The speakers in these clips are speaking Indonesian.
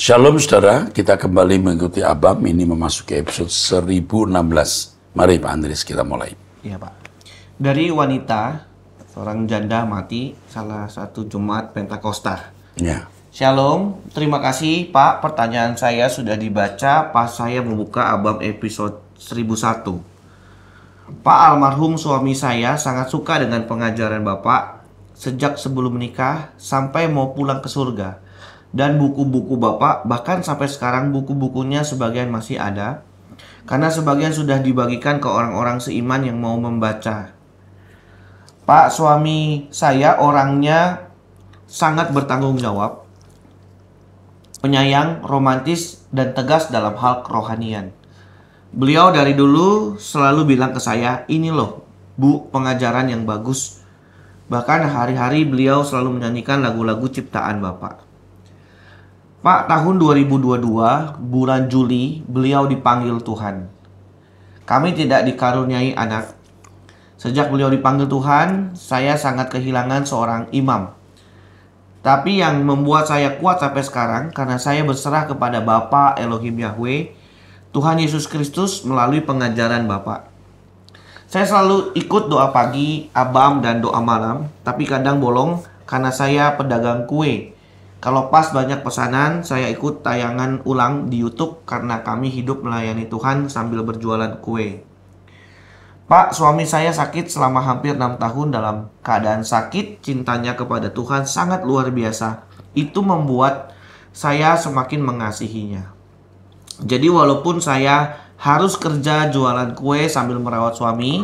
Shalom saudara, kita kembali mengikuti Abam ini memasuki episode 1016. Mari Pak Andres kita mulai. Iya Pak. Dari wanita, seorang janda mati salah satu Jumat Pentakosta. Iya. Shalom, terima kasih Pak. Pertanyaan saya sudah dibaca pas saya membuka Abam episode 1001. Pak almarhum suami saya sangat suka dengan pengajaran Bapak sejak sebelum menikah sampai mau pulang ke surga dan buku-buku Bapak, bahkan sampai sekarang buku-bukunya sebagian masih ada, karena sebagian sudah dibagikan ke orang-orang seiman yang mau membaca. Pak, suami saya orangnya sangat bertanggung jawab, penyayang, romantis, dan tegas dalam hal kerohanian. Beliau dari dulu selalu bilang ke saya, ini loh, bu, pengajaran yang bagus. Bahkan hari-hari beliau selalu menyanyikan lagu-lagu ciptaan Bapak. Pak, tahun 2022, bulan Juli, beliau dipanggil Tuhan. Kami tidak dikaruniai anak. Sejak beliau dipanggil Tuhan, saya sangat kehilangan seorang imam. Tapi yang membuat saya kuat sampai sekarang, karena saya berserah kepada Bapa Elohim Yahweh, Tuhan Yesus Kristus melalui pengajaran Bapak. Saya selalu ikut doa pagi, abam, dan doa malam, tapi kadang bolong karena saya pedagang kue kalau pas banyak pesanan, saya ikut tayangan ulang di YouTube karena kami hidup melayani Tuhan sambil berjualan kue. Pak, suami saya sakit selama hampir 6 tahun dalam keadaan sakit. Cintanya kepada Tuhan sangat luar biasa. Itu membuat saya semakin mengasihinya. Jadi walaupun saya harus kerja jualan kue sambil merawat suami,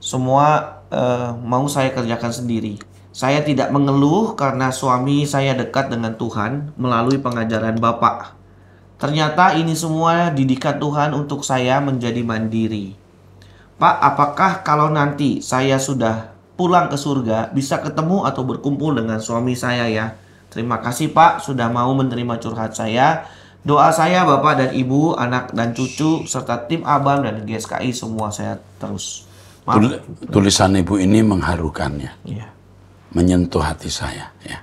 semua eh, mau saya kerjakan sendiri. Saya tidak mengeluh karena suami saya dekat dengan Tuhan melalui pengajaran Bapak. Ternyata ini semua didikan Tuhan untuk saya menjadi mandiri. Pak, apakah kalau nanti saya sudah pulang ke surga bisa ketemu atau berkumpul dengan suami saya ya? Terima kasih Pak sudah mau menerima curhat saya. Doa saya Bapak dan Ibu, anak dan cucu, serta tim Abang dan GSKI semua saya terus. Maaf. Tulisan Ibu ini mengharukannya. Iya menyentuh hati saya. Ya.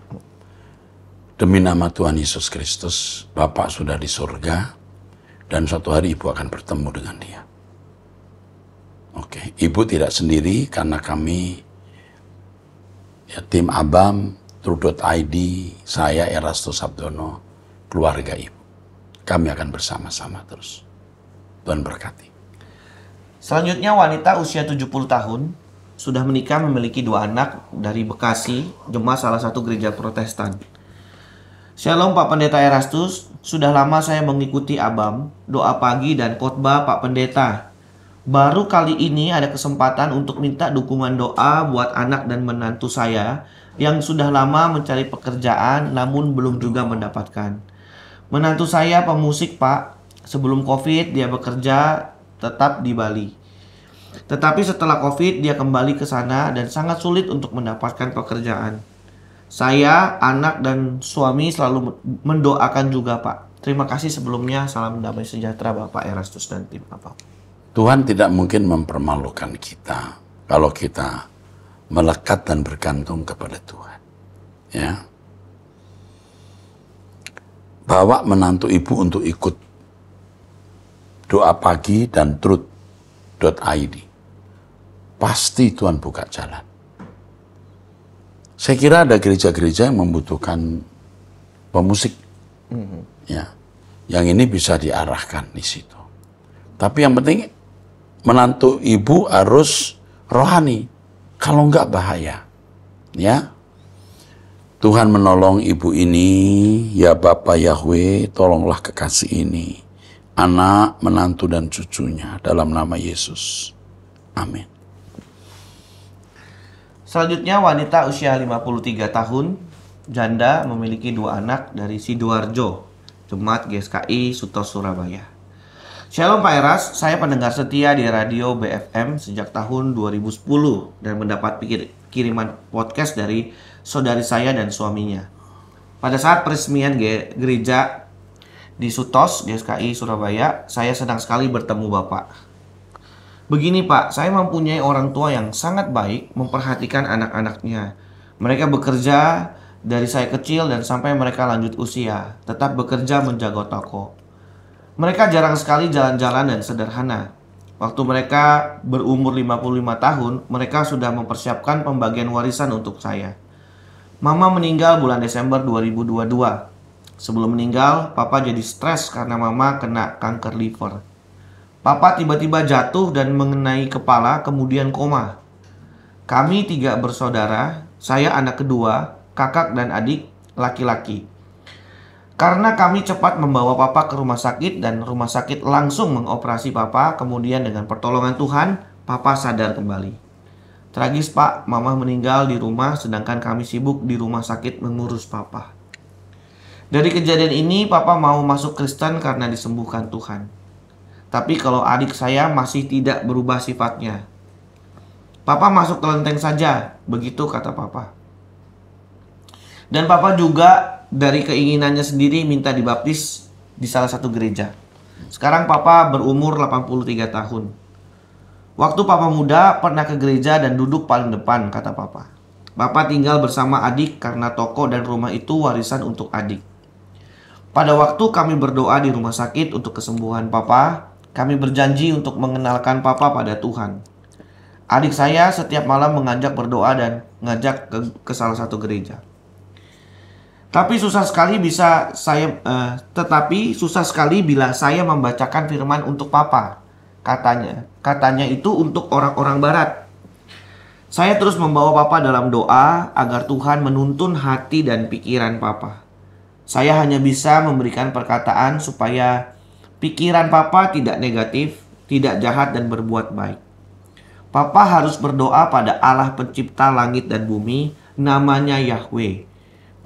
Demi nama Tuhan Yesus Kristus, Bapak sudah di surga, dan suatu hari Ibu akan bertemu dengan dia. Oke, Ibu tidak sendiri karena kami, ya, tim Abam, True.id, saya Erasto Sabdono, keluarga Ibu. Kami akan bersama-sama terus. Tuhan berkati. Selanjutnya wanita usia 70 tahun sudah menikah memiliki dua anak dari Bekasi, jemaah salah satu gereja Protestan. Shalom Pak Pendeta Erastus, sudah lama saya mengikuti Abam, doa pagi dan khotbah Pak Pendeta. Baru kali ini ada kesempatan untuk minta dukungan doa buat anak dan menantu saya yang sudah lama mencari pekerjaan namun belum juga mendapatkan. Menantu saya pemusik, Pak. Sebelum Covid dia bekerja tetap di Bali. Tetapi setelah COVID, dia kembali ke sana dan sangat sulit untuk mendapatkan pekerjaan. Saya, anak, dan suami selalu mendoakan juga, Pak. Terima kasih sebelumnya. Salam damai sejahtera, Bapak Erastus dan tim apa. Tuhan tidak mungkin mempermalukan kita kalau kita melekat dan bergantung kepada Tuhan. Ya. Bawa menantu ibu untuk ikut doa pagi dan trut. .id. Pasti Tuhan buka jalan. Saya kira ada gereja-gereja yang membutuhkan pemusik. Mm-hmm. Ya. Yang ini bisa diarahkan di situ. Tapi yang penting menantu ibu harus rohani. Kalau enggak bahaya. Ya. Tuhan menolong ibu ini, ya Bapak Yahweh, tolonglah kekasih ini anak, menantu, dan cucunya dalam nama Yesus. Amin. Selanjutnya wanita usia 53 tahun, janda memiliki dua anak dari Sidoarjo, Jumat GSKI Suto Surabaya. Shalom Pak Eras, saya pendengar setia di radio BFM sejak tahun 2010 dan mendapat pikir kiriman podcast dari saudari saya dan suaminya. Pada saat peresmian gereja di Sutos, GSKI Surabaya, saya sedang sekali bertemu Bapak. Begini Pak, saya mempunyai orang tua yang sangat baik memperhatikan anak-anaknya. Mereka bekerja dari saya kecil dan sampai mereka lanjut usia, tetap bekerja menjaga toko. Mereka jarang sekali jalan-jalan dan sederhana. Waktu mereka berumur 55 tahun, mereka sudah mempersiapkan pembagian warisan untuk saya. Mama meninggal bulan Desember 2022 Sebelum meninggal, papa jadi stres karena mama kena kanker liver. Papa tiba-tiba jatuh dan mengenai kepala, kemudian koma. Kami tiga bersaudara, saya anak kedua, kakak dan adik laki-laki. Karena kami cepat membawa papa ke rumah sakit dan rumah sakit langsung mengoperasi papa, kemudian dengan pertolongan Tuhan, papa sadar kembali. Tragis pak, mama meninggal di rumah sedangkan kami sibuk di rumah sakit mengurus papa. Dari kejadian ini, papa mau masuk Kristen karena disembuhkan Tuhan. Tapi kalau adik saya masih tidak berubah sifatnya. Papa masuk kelenteng saja, begitu kata papa. Dan papa juga dari keinginannya sendiri minta dibaptis di salah satu gereja. Sekarang papa berumur 83 tahun. Waktu papa muda pernah ke gereja dan duduk paling depan, kata papa. Papa tinggal bersama adik karena toko dan rumah itu warisan untuk adik. Pada waktu kami berdoa di rumah sakit untuk kesembuhan papa, kami berjanji untuk mengenalkan papa pada Tuhan. Adik saya setiap malam mengajak berdoa dan mengajak ke, ke salah satu gereja. Tapi susah sekali bisa saya eh, tetapi susah sekali bila saya membacakan firman untuk papa. Katanya, katanya itu untuk orang-orang barat. Saya terus membawa papa dalam doa agar Tuhan menuntun hati dan pikiran papa. Saya hanya bisa memberikan perkataan supaya pikiran papa tidak negatif, tidak jahat dan berbuat baik. Papa harus berdoa pada Allah pencipta langit dan bumi, namanya Yahweh.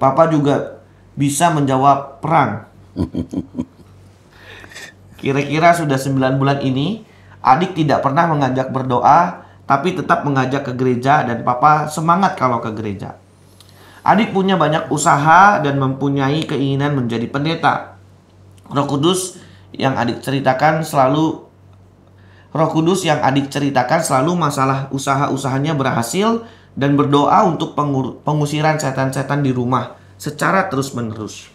Papa juga bisa menjawab perang. Kira-kira sudah 9 bulan ini, adik tidak pernah mengajak berdoa, tapi tetap mengajak ke gereja dan papa semangat kalau ke gereja. Adik punya banyak usaha dan mempunyai keinginan menjadi pendeta. Roh Kudus yang adik ceritakan selalu Roh Kudus yang adik ceritakan selalu masalah usaha-usahanya berhasil dan berdoa untuk pengusiran setan-setan di rumah secara terus-menerus.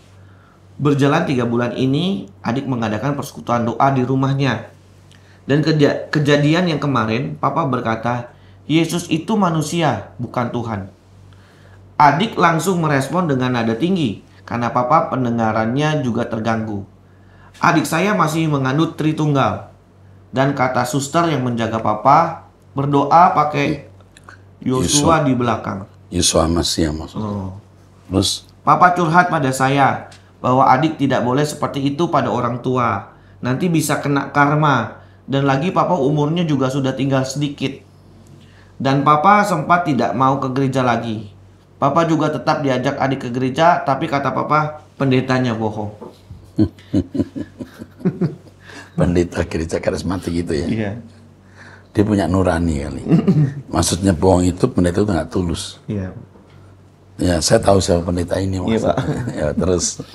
Berjalan tiga bulan ini, adik mengadakan persekutuan doa di rumahnya. Dan keja kejadian yang kemarin, Papa berkata, Yesus itu manusia, bukan Tuhan. Adik langsung merespon dengan nada tinggi karena papa pendengarannya juga terganggu. Adik saya masih menganut Tritunggal dan kata suster yang menjaga papa berdoa pakai Yosua di belakang. Yosua Masih maksudnya. Oh. Terus papa curhat pada saya bahwa adik tidak boleh seperti itu pada orang tua. Nanti bisa kena karma dan lagi papa umurnya juga sudah tinggal sedikit. Dan papa sempat tidak mau ke gereja lagi Papa juga tetap diajak adik ke gereja, tapi kata papa pendetanya bohong. Pendeta gereja karismatik itu ya. Iya. Dia punya nurani kali. Maksudnya bohong itu pendeta itu nggak tulus. Iya. Ya, saya tahu siapa pendeta ini. Iya, Pak. ya, terus.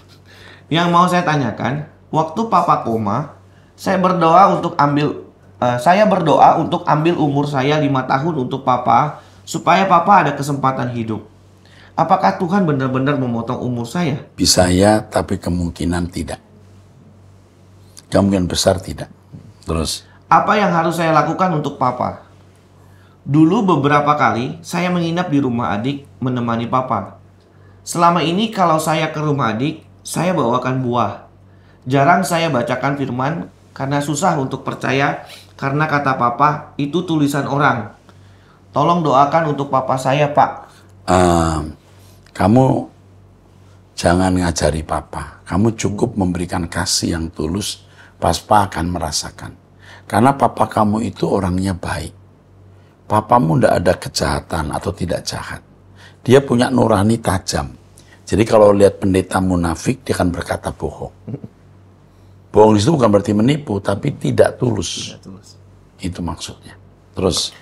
Yang mau saya tanyakan, waktu papa koma, saya berdoa untuk ambil uh, saya berdoa untuk ambil umur saya lima tahun untuk papa supaya papa ada kesempatan hidup. Apakah Tuhan benar-benar memotong umur saya? Bisa ya, tapi kemungkinan tidak. Kemungkinan besar tidak. Terus. Apa yang harus saya lakukan untuk papa? Dulu beberapa kali saya menginap di rumah adik menemani papa. Selama ini kalau saya ke rumah adik, saya bawakan buah. Jarang saya bacakan firman karena susah untuk percaya karena kata papa itu tulisan orang. Tolong doakan untuk papa saya, Pak. Um, kamu jangan ngajari papa. Kamu cukup memberikan kasih yang tulus, papa akan merasakan. Karena papa kamu itu orangnya baik. Papamu tidak ada kejahatan atau tidak jahat. Dia punya nurani tajam. Jadi kalau lihat pendeta munafik, dia akan berkata bohong. Bohong itu bukan berarti menipu, tapi tidak tulus. Tidak tulus. Itu maksudnya. Terus.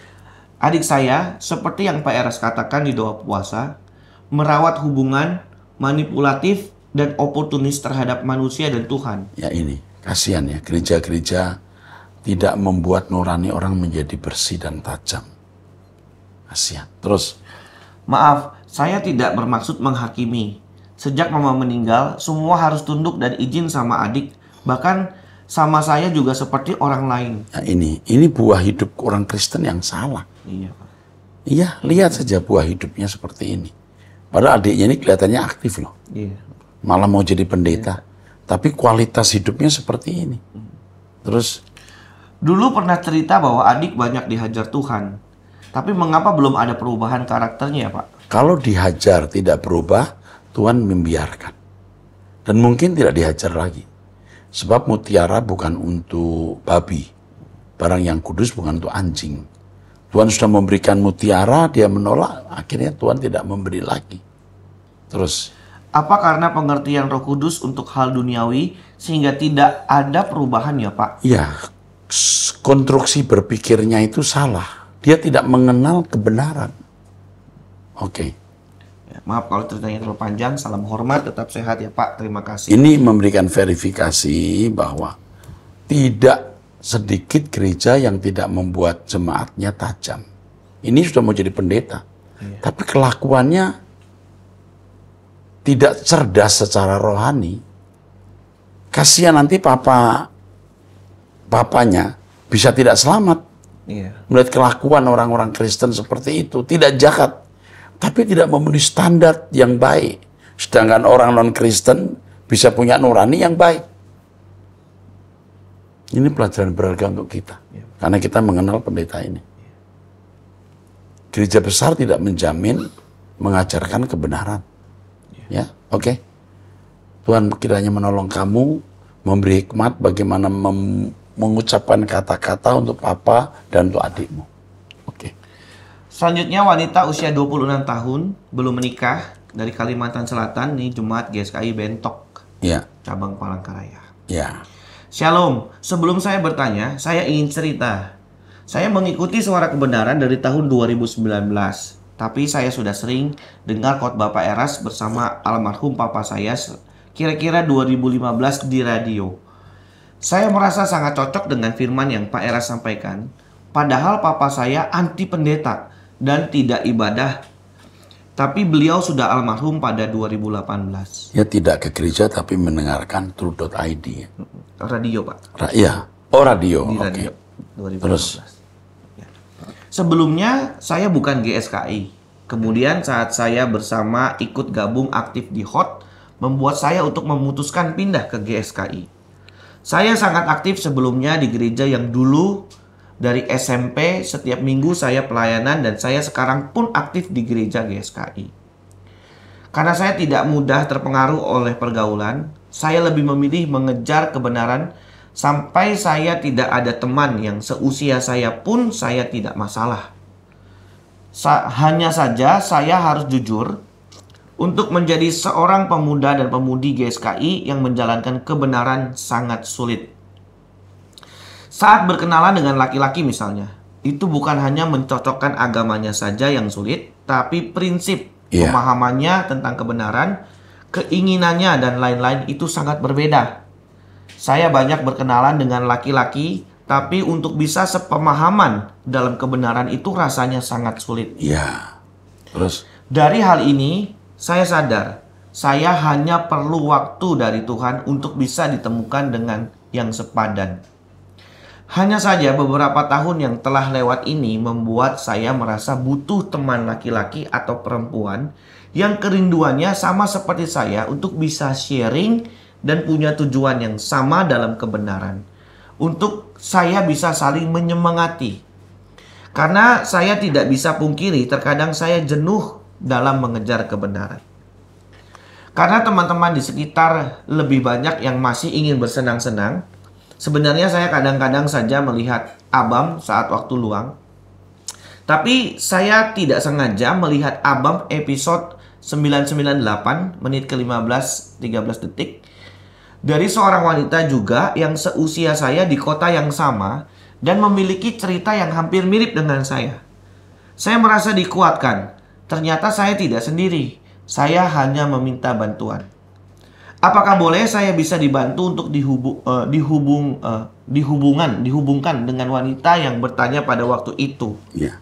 Adik saya, seperti yang Pak Eras katakan di doa puasa, merawat hubungan, manipulatif, dan oportunis terhadap manusia dan Tuhan. Ya ini, kasihan ya, gereja-gereja tidak membuat nurani orang menjadi bersih dan tajam. Kasihan. Terus. Maaf, saya tidak bermaksud menghakimi. Sejak mama meninggal, semua harus tunduk dan izin sama adik. Bahkan sama saya juga seperti orang lain. Ya ini, ini buah hidup orang Kristen yang salah. Iya, Pak. Iya, lihat saja buah hidupnya seperti ini. Padahal adiknya ini kelihatannya aktif loh. Iya. Malah mau jadi pendeta. Iya. Tapi kualitas hidupnya seperti ini. Terus dulu pernah cerita bahwa adik banyak dihajar Tuhan. Tapi mengapa belum ada perubahan karakternya, ya, Pak? Kalau dihajar tidak berubah, Tuhan membiarkan. Dan mungkin tidak dihajar lagi. Sebab mutiara bukan untuk babi. Barang yang kudus bukan untuk anjing. Tuhan sudah memberikan mutiara, dia menolak, akhirnya Tuhan tidak memberi lagi. Terus. Apa karena pengertian roh kudus untuk hal duniawi sehingga tidak ada perubahan ya Pak? Ya, konstruksi berpikirnya itu salah. Dia tidak mengenal kebenaran. Oke. Okay. Ya, maaf kalau ceritanya terlalu panjang, salam hormat, tetap sehat ya Pak, terima kasih. Ini memberikan verifikasi bahwa tidak sedikit gereja yang tidak membuat jemaatnya tajam. Ini sudah mau jadi pendeta, iya. tapi kelakuannya tidak cerdas secara rohani. Kasihan nanti papa papanya bisa tidak selamat. Iya. Melihat kelakuan orang-orang Kristen seperti itu, tidak jahat, tapi tidak memenuhi standar yang baik. Sedangkan orang non-Kristen bisa punya nurani yang baik. Ini pelajaran berharga untuk kita. Ya. Karena kita mengenal pendeta ini. Gereja besar tidak menjamin mengajarkan kebenaran. Ya, ya oke. Okay. Tuhan kiranya menolong kamu, memberi hikmat bagaimana mem mengucapkan kata-kata untuk papa dan untuk adikmu. Oke. Okay. Selanjutnya wanita usia 26 tahun, belum menikah, dari Kalimantan Selatan, ini Jumat GSKI Bentok. Ya. Cabang Palangkaraya. Ya. Shalom, sebelum saya bertanya, saya ingin cerita. Saya mengikuti suara kebenaran dari tahun 2019, tapi saya sudah sering dengar kot Bapak Eras bersama almarhum papa saya kira-kira 2015 di radio. Saya merasa sangat cocok dengan firman yang Pak Eras sampaikan, padahal papa saya anti pendeta dan tidak ibadah tapi beliau sudah almarhum pada 2018. Ya tidak ke gereja tapi mendengarkan Id. Radio pak. Ra iya. Oh radio. Di radio. Okay. 2018. Terus. Ya. Sebelumnya saya bukan GSKI. Kemudian saat saya bersama ikut gabung aktif di HOT membuat saya untuk memutuskan pindah ke GSKI. Saya sangat aktif sebelumnya di gereja yang dulu dari SMP setiap minggu saya pelayanan dan saya sekarang pun aktif di gereja GSKI. Karena saya tidak mudah terpengaruh oleh pergaulan, saya lebih memilih mengejar kebenaran sampai saya tidak ada teman yang seusia saya pun saya tidak masalah. Sa hanya saja saya harus jujur untuk menjadi seorang pemuda dan pemudi GSKI yang menjalankan kebenaran sangat sulit saat berkenalan dengan laki-laki misalnya, itu bukan hanya mencocokkan agamanya saja yang sulit, tapi prinsip yeah. pemahamannya tentang kebenaran, keinginannya dan lain-lain itu sangat berbeda. Saya banyak berkenalan dengan laki-laki, tapi untuk bisa sepemahaman dalam kebenaran itu rasanya sangat sulit. Iya. Terus dari hal ini saya sadar saya hanya perlu waktu dari Tuhan untuk bisa ditemukan dengan yang sepadan. Hanya saja beberapa tahun yang telah lewat ini membuat saya merasa butuh teman laki-laki atau perempuan yang kerinduannya sama seperti saya untuk bisa sharing dan punya tujuan yang sama dalam kebenaran. Untuk saya bisa saling menyemangati. Karena saya tidak bisa pungkiri terkadang saya jenuh dalam mengejar kebenaran. Karena teman-teman di sekitar lebih banyak yang masih ingin bersenang-senang, Sebenarnya saya kadang-kadang saja melihat Abam saat waktu luang. Tapi saya tidak sengaja melihat Abam episode 998 menit ke-15 13 detik dari seorang wanita juga yang seusia saya di kota yang sama dan memiliki cerita yang hampir mirip dengan saya. Saya merasa dikuatkan. Ternyata saya tidak sendiri. Saya hanya meminta bantuan. Apakah boleh saya bisa dibantu untuk dihubu, uh, dihubung uh, dihubungan dihubungkan dengan wanita yang bertanya pada waktu itu? Ya.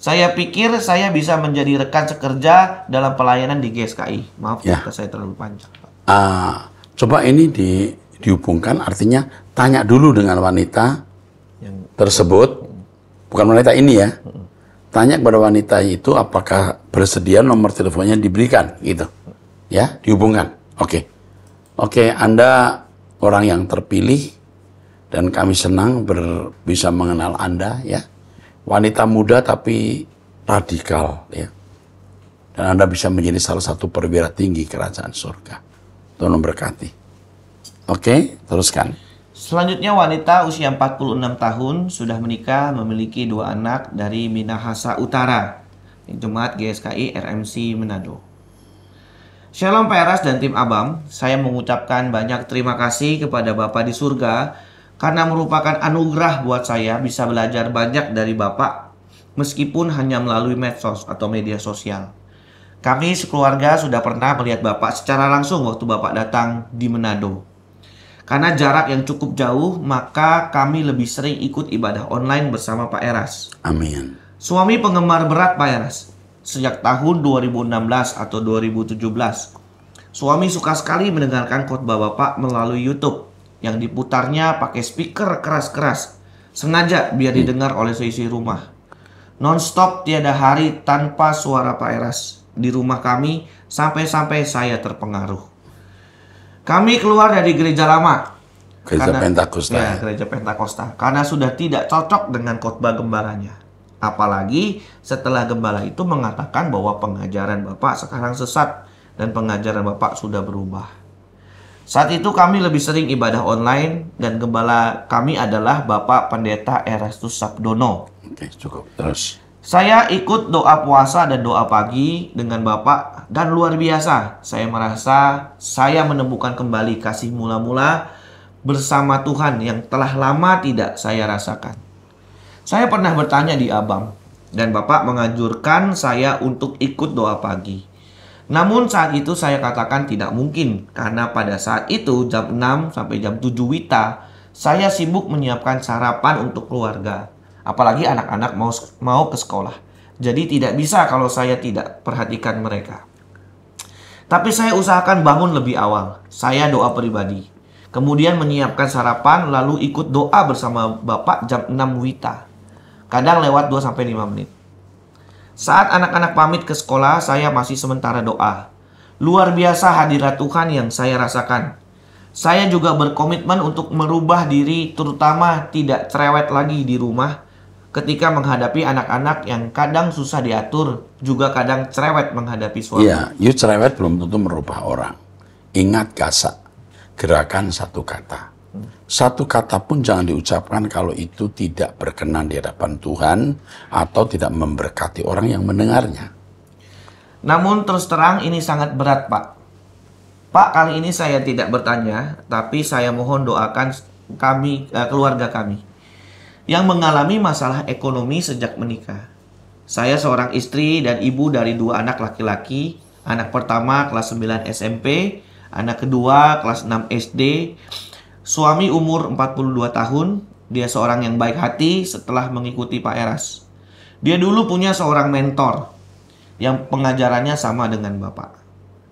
Saya pikir saya bisa menjadi rekan sekerja dalam pelayanan di GSKI. Maaf ya. saya terlalu panjang. Uh, coba ini di, dihubungkan, artinya tanya dulu dengan wanita yang... tersebut, bukan wanita ini ya. Tanya kepada wanita itu apakah bersedia nomor teleponnya diberikan, gitu. Ya, dihubungkan. Oke. Okay. Oke, okay, Anda orang yang terpilih dan kami senang ber, bisa mengenal Anda ya. Wanita muda tapi radikal ya. Dan Anda bisa menjadi salah satu perwira tinggi kerajaan surga. Tuhan memberkati. Oke, okay, teruskan. Selanjutnya wanita usia 46 tahun sudah menikah memiliki dua anak dari Minahasa Utara. Jemaat GSKI RMC Manado. Shalom Peras dan tim Abam, saya mengucapkan banyak terima kasih kepada Bapak di surga karena merupakan anugerah buat saya bisa belajar banyak dari Bapak meskipun hanya melalui medsos atau media sosial. Kami sekeluarga sudah pernah melihat Bapak secara langsung waktu Bapak datang di Manado. Karena jarak yang cukup jauh, maka kami lebih sering ikut ibadah online bersama Pak Eras. Amin. Suami penggemar berat Pak Eras sejak tahun 2016 atau 2017. Suami suka sekali mendengarkan khotbah Bapak melalui YouTube yang diputarnya pakai speaker keras-keras, sengaja biar hmm. didengar oleh seisi rumah. nonstop tiada hari tanpa suara Pak Eras di rumah kami sampai-sampai saya terpengaruh. Kami keluar dari gereja lama. Gereja Pentakosta. Ya, gereja Pentakosta. Karena sudah tidak cocok dengan khotbah gembaranya. Apalagi setelah gembala itu mengatakan bahwa pengajaran Bapak sekarang sesat dan pengajaran Bapak sudah berubah. Saat itu kami lebih sering ibadah online dan gembala kami adalah Bapak Pendeta Erastus Sabdono. Oke, cukup. Terus. Saya ikut doa puasa dan doa pagi dengan Bapak dan luar biasa. Saya merasa saya menemukan kembali kasih mula-mula bersama Tuhan yang telah lama tidak saya rasakan. Saya pernah bertanya di Abang, dan Bapak mengajurkan saya untuk ikut doa pagi. Namun saat itu saya katakan tidak mungkin karena pada saat itu jam 6 sampai jam 7 Wita saya sibuk menyiapkan sarapan untuk keluarga. Apalagi anak-anak mau mau ke sekolah. Jadi tidak bisa kalau saya tidak perhatikan mereka. Tapi saya usahakan bangun lebih awal. Saya doa pribadi. Kemudian menyiapkan sarapan lalu ikut doa bersama Bapak jam 6 Wita. Kadang lewat 2 sampai 5 menit. Saat anak-anak pamit ke sekolah, saya masih sementara doa. Luar biasa hadirat Tuhan yang saya rasakan. Saya juga berkomitmen untuk merubah diri terutama tidak cerewet lagi di rumah ketika menghadapi anak-anak yang kadang susah diatur, juga kadang cerewet menghadapi suami. Iya, you cerewet belum tentu merubah orang. Ingat kasa, gerakan satu kata. Satu kata pun jangan diucapkan kalau itu tidak berkenan di hadapan Tuhan atau tidak memberkati orang yang mendengarnya. Namun terus terang ini sangat berat, Pak. Pak, kali ini saya tidak bertanya, tapi saya mohon doakan kami eh, keluarga kami yang mengalami masalah ekonomi sejak menikah. Saya seorang istri dan ibu dari dua anak laki-laki. Anak pertama kelas 9 SMP, anak kedua kelas 6 SD. Suami umur 42 tahun, dia seorang yang baik hati setelah mengikuti Pak Eras. Dia dulu punya seorang mentor yang pengajarannya sama dengan Bapak.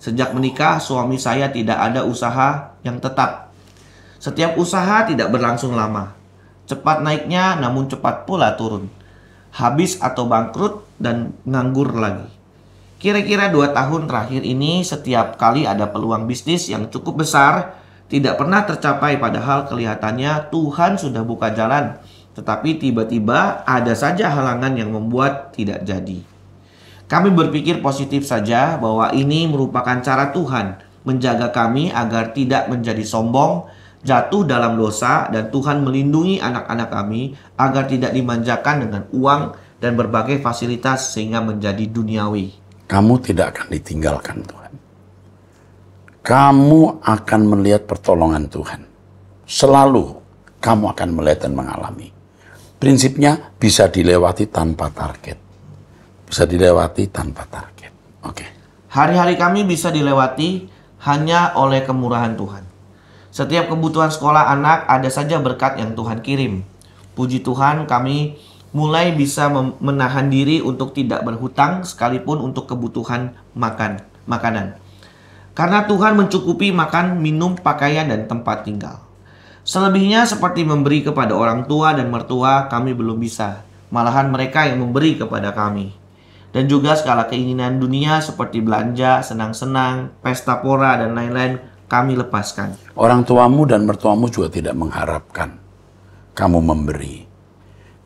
Sejak menikah, suami saya tidak ada usaha yang tetap. Setiap usaha tidak berlangsung lama. Cepat naiknya, namun cepat pula turun. Habis atau bangkrut dan nganggur lagi. Kira-kira dua tahun terakhir ini, setiap kali ada peluang bisnis yang cukup besar, tidak pernah tercapai padahal kelihatannya Tuhan sudah buka jalan. Tetapi tiba-tiba ada saja halangan yang membuat tidak jadi. Kami berpikir positif saja bahwa ini merupakan cara Tuhan menjaga kami agar tidak menjadi sombong, jatuh dalam dosa dan Tuhan melindungi anak-anak kami agar tidak dimanjakan dengan uang dan berbagai fasilitas sehingga menjadi duniawi. Kamu tidak akan ditinggalkan Tuhan kamu akan melihat pertolongan Tuhan. Selalu kamu akan melihat dan mengalami. Prinsipnya bisa dilewati tanpa target. Bisa dilewati tanpa target. Oke. Okay. Hari-hari kami bisa dilewati hanya oleh kemurahan Tuhan. Setiap kebutuhan sekolah anak ada saja berkat yang Tuhan kirim. Puji Tuhan kami mulai bisa menahan diri untuk tidak berhutang sekalipun untuk kebutuhan makan makanan. Karena Tuhan mencukupi makan, minum, pakaian, dan tempat tinggal. Selebihnya seperti memberi kepada orang tua dan mertua kami belum bisa. Malahan mereka yang memberi kepada kami. Dan juga segala keinginan dunia seperti belanja, senang-senang, pesta pora, dan lain-lain kami lepaskan. Orang tuamu dan mertuamu juga tidak mengharapkan kamu memberi.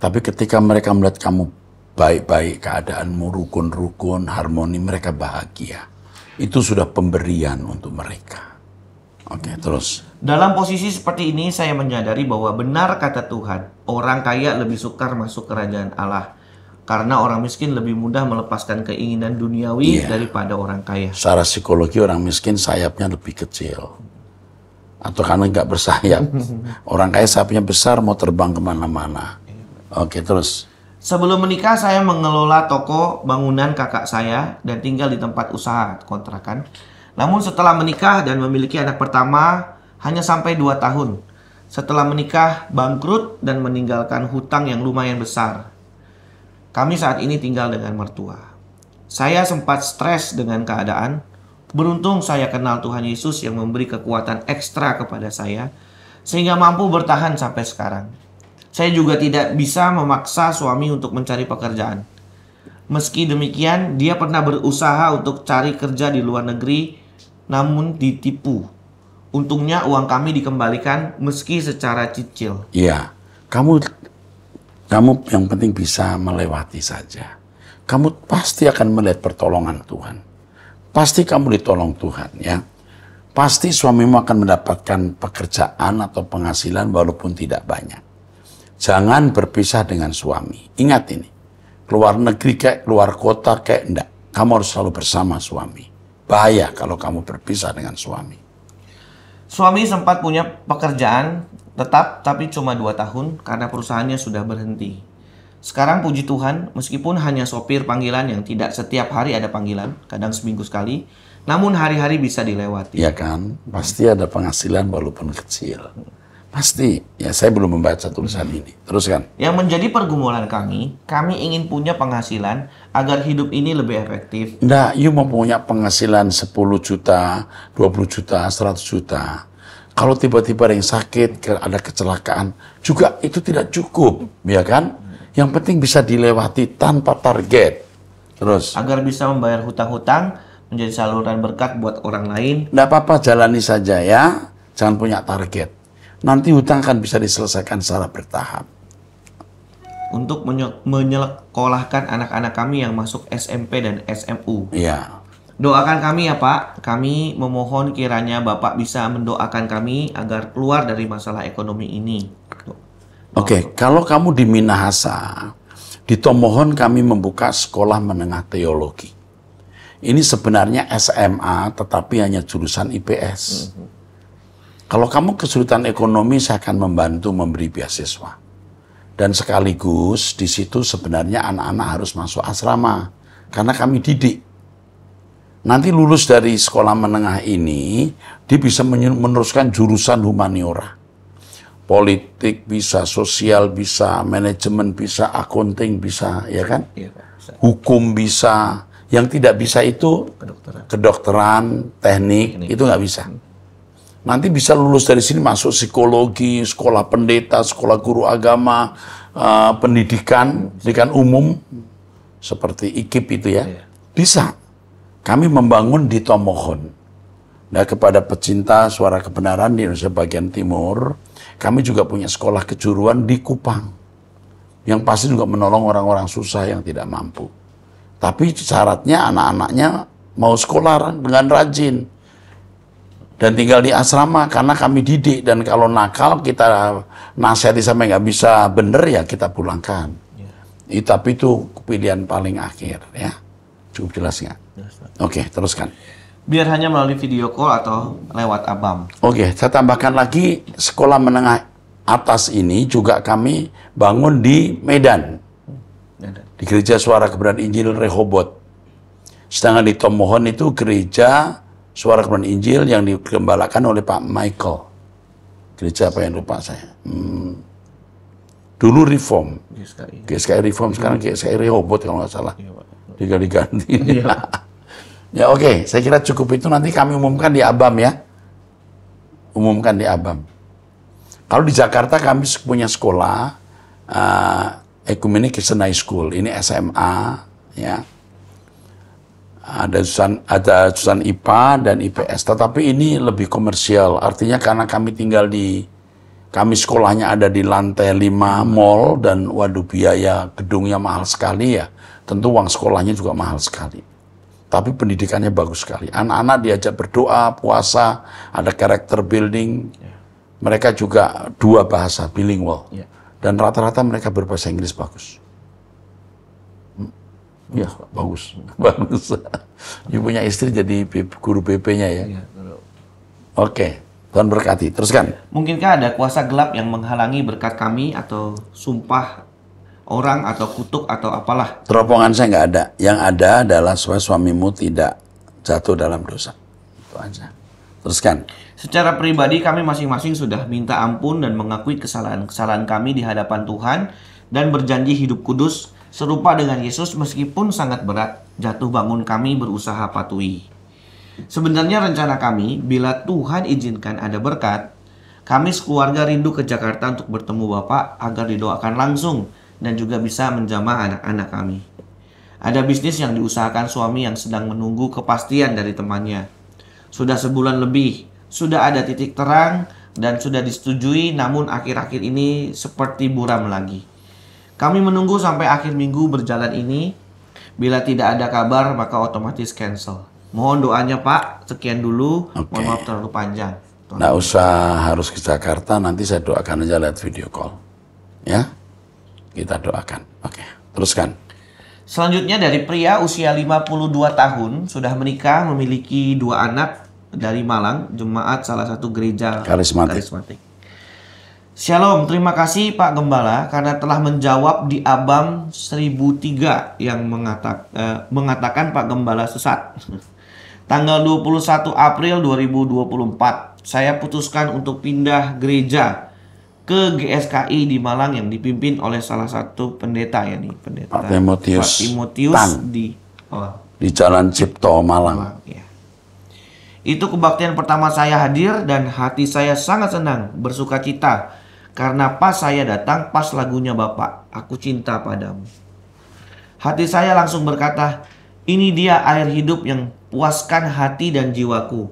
Tapi ketika mereka melihat kamu baik-baik, keadaanmu rukun-rukun, harmoni, mereka bahagia. Itu sudah pemberian untuk mereka. Oke, okay, terus. Dalam posisi seperti ini saya menyadari bahwa benar kata Tuhan, orang kaya lebih sukar masuk kerajaan Allah karena orang miskin lebih mudah melepaskan keinginan duniawi yeah. daripada orang kaya. Secara psikologi orang miskin sayapnya lebih kecil. Atau karena nggak bersayap. orang kaya sayapnya besar mau terbang kemana-mana. Iya. Oke, okay, terus. Sebelum menikah saya mengelola toko bangunan kakak saya dan tinggal di tempat usaha kontrakan. Namun setelah menikah dan memiliki anak pertama hanya sampai 2 tahun. Setelah menikah bangkrut dan meninggalkan hutang yang lumayan besar. Kami saat ini tinggal dengan mertua. Saya sempat stres dengan keadaan. Beruntung saya kenal Tuhan Yesus yang memberi kekuatan ekstra kepada saya sehingga mampu bertahan sampai sekarang. Saya juga tidak bisa memaksa suami untuk mencari pekerjaan. Meski demikian, dia pernah berusaha untuk cari kerja di luar negeri, namun ditipu. Untungnya uang kami dikembalikan meski secara cicil. Iya, kamu kamu yang penting bisa melewati saja. Kamu pasti akan melihat pertolongan Tuhan. Pasti kamu ditolong Tuhan ya. Pasti suamimu akan mendapatkan pekerjaan atau penghasilan walaupun tidak banyak. Jangan berpisah dengan suami. Ingat ini. Keluar negeri kayak, keluar kota kayak, enggak. Kamu harus selalu bersama suami. Bahaya kalau kamu berpisah dengan suami. Suami sempat punya pekerjaan tetap tapi cuma 2 tahun karena perusahaannya sudah berhenti. Sekarang puji Tuhan, meskipun hanya sopir panggilan yang tidak setiap hari ada panggilan, kadang seminggu sekali, namun hari-hari bisa dilewati. Iya kan? Pasti ada penghasilan walaupun kecil. Pasti, ya saya belum membaca tulisan hmm. ini. Teruskan. Yang menjadi pergumulan kami, kami ingin punya penghasilan agar hidup ini lebih efektif. Nah, you mau punya penghasilan 10 juta, 20 juta, 100 juta. Kalau tiba-tiba ada yang sakit, ada kecelakaan, juga itu tidak cukup, ya kan? Yang penting bisa dilewati tanpa target. Terus. Agar bisa membayar hutang-hutang, menjadi saluran berkat buat orang lain. Tidak apa-apa, jalani saja ya. Jangan punya target nanti hutang akan bisa diselesaikan secara bertahap. Untuk menyekolahkan anak-anak kami yang masuk SMP dan SMU. Iya. Doakan kami ya Pak, kami memohon kiranya Bapak bisa mendoakan kami agar keluar dari masalah ekonomi ini. Oke, okay, kalau kamu di Minahasa, di Tomohon kami membuka sekolah menengah teologi. Ini sebenarnya SMA tetapi hanya jurusan IPS. Mm -hmm. Kalau kamu kesulitan ekonomi, saya akan membantu memberi beasiswa. Dan sekaligus di situ sebenarnya anak-anak harus masuk asrama. Karena kami didik. Nanti lulus dari sekolah menengah ini, dia bisa meneruskan jurusan humaniora. Politik bisa, sosial bisa, manajemen bisa, akunting bisa, ya kan? Iya, Hukum bisa. Yang tidak bisa itu kedokteran, teknik, teknik. itu nggak bisa. Hmm nanti bisa lulus dari sini masuk psikologi, sekolah pendeta, sekolah guru agama, uh, pendidikan, pendidikan umum seperti IKIP itu ya. Iya. Bisa. Kami membangun di Tomohon. Nah, kepada pecinta suara kebenaran di Indonesia bagian timur, kami juga punya sekolah kejuruan di Kupang. Yang pasti juga menolong orang-orang susah yang tidak mampu. Tapi syaratnya anak-anaknya mau sekolah dengan rajin dan tinggal di asrama karena kami didik dan kalau nakal kita nasihati sampai nggak bisa bener ya kita pulangkan. Ya. Tapi itu pilihan paling akhir ya. Cukup jelas nggak? Jelas, Oke, teruskan. Biar hanya melalui video call atau lewat abam. Oke, saya tambahkan lagi sekolah menengah atas ini juga kami bangun di Medan. Di Gereja Suara Kebenaran Injil Rehobot. Sedangkan di Tomohon itu gereja Suara Kebenaran Injil yang digembalakan oleh Pak Michael. Gereja apa yang lupa saya. Hmm. Dulu reform. GSKI. GSKI reform, sekarang hmm. GSKI Rehobot kalau nggak salah. Tiga diganti. ganti ya oke, okay. saya kira cukup itu nanti kami umumkan di Abam ya. Umumkan di Abam. Kalau di Jakarta kami punya sekolah, uh, Ekumenik Christian High School, ini SMA, ya ada susan ada susan IPA dan IPS tetapi ini lebih komersial artinya karena kami tinggal di kami sekolahnya ada di lantai 5 mall dan waduh biaya gedungnya mahal sekali ya tentu uang sekolahnya juga mahal sekali tapi pendidikannya bagus sekali anak-anak diajak berdoa puasa ada karakter building ya. mereka juga dua bahasa bilingual ya. dan rata-rata mereka berbahasa Inggris bagus Ya, bagus. Bagus. you punya istri jadi guru BP-nya ya. Iya, Oke. Tuhan berkati. Teruskan. Mungkinkah ada kuasa gelap yang menghalangi berkat kami atau sumpah orang atau kutuk atau apalah? Teropongan saya nggak ada. Yang ada adalah supaya suamimu tidak jatuh dalam dosa. Itu aja. Teruskan. Secara pribadi kami masing-masing sudah minta ampun dan mengakui kesalahan-kesalahan kami di hadapan Tuhan dan berjanji hidup kudus serupa dengan Yesus meskipun sangat berat, jatuh bangun kami berusaha patuhi. Sebenarnya rencana kami, bila Tuhan izinkan ada berkat, kami sekeluarga rindu ke Jakarta untuk bertemu Bapak agar didoakan langsung dan juga bisa menjamah anak-anak kami. Ada bisnis yang diusahakan suami yang sedang menunggu kepastian dari temannya. Sudah sebulan lebih, sudah ada titik terang dan sudah disetujui namun akhir-akhir ini seperti buram lagi. Kami menunggu sampai akhir minggu berjalan ini. Bila tidak ada kabar, maka otomatis cancel. Mohon doanya Pak, sekian dulu. Okay. Mohon maaf terlalu panjang. Nggak usah harus ke Jakarta, nanti saya doakan aja lihat video call. Ya, kita doakan. Oke, okay. teruskan. Selanjutnya dari pria usia 52 tahun, sudah menikah, memiliki dua anak dari Malang, jemaat salah satu gereja karismatik. karismatik. Shalom, terima kasih Pak Gembala karena telah menjawab di Abang 1003 yang mengatak, eh, mengatakan Pak Gembala sesat. Tanggal 21 April 2024, saya putuskan untuk pindah gereja ke GSKI di Malang yang dipimpin oleh salah satu pendeta ya nih, pendeta Pak Timotius, Pak Timotius Tan. di oh. di Jalan Cipto Malang. Malang ya. Itu kebaktian pertama saya hadir dan hati saya sangat senang, bersuka cita karena pas saya datang, pas lagunya Bapak, aku cinta padamu. Hati saya langsung berkata, ini dia air hidup yang puaskan hati dan jiwaku.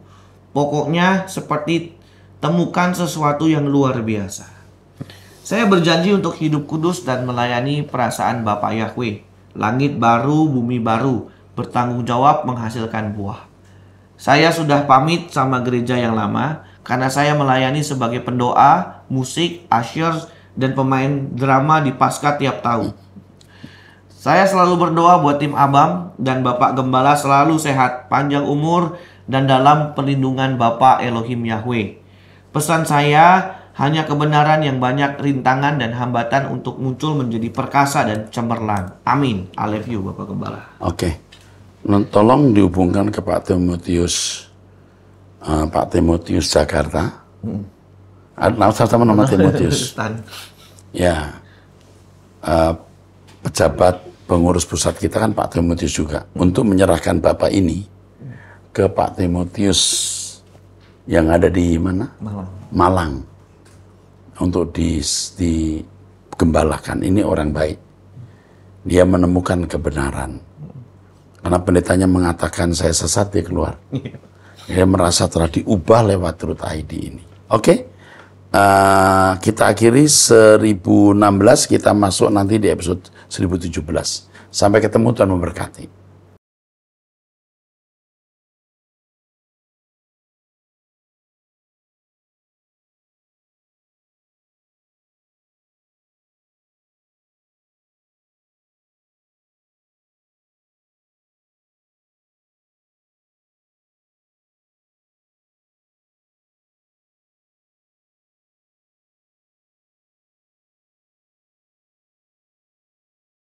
Pokoknya seperti temukan sesuatu yang luar biasa. Saya berjanji untuk hidup kudus dan melayani perasaan Bapak Yahweh. Langit baru, bumi baru, bertanggung jawab menghasilkan buah. Saya sudah pamit sama gereja yang lama karena saya melayani sebagai pendoa, musik, asyur, dan pemain drama di pasca tiap tahun. Saya selalu berdoa buat tim Abam dan Bapak Gembala selalu sehat, panjang umur, dan dalam perlindungan Bapak Elohim Yahweh. Pesan saya hanya kebenaran yang banyak rintangan dan hambatan untuk muncul menjadi perkasa dan cemerlang. Amin. I love you, Bapak Gembala. Oke. Okay. Tolong dihubungkan ke Pak Timotius, uh, Pak Timotius Jakarta. Hmm sama nama Timotius. ya. Uh, pejabat pengurus pusat kita kan Pak Timotius juga. Hmm. Untuk menyerahkan Bapak ini ke Pak Timotius yang ada di mana? Malang. Malang. Untuk di, gembalakan. Ini orang baik. Dia menemukan kebenaran. Karena pendetanya mengatakan saya sesat, dia keluar. Iya. Dia merasa telah diubah lewat Truth ID ini. Oke? Okay? uh, kita akhiri 1016 kita masuk nanti di episode 1017 sampai ketemu Tuhan memberkati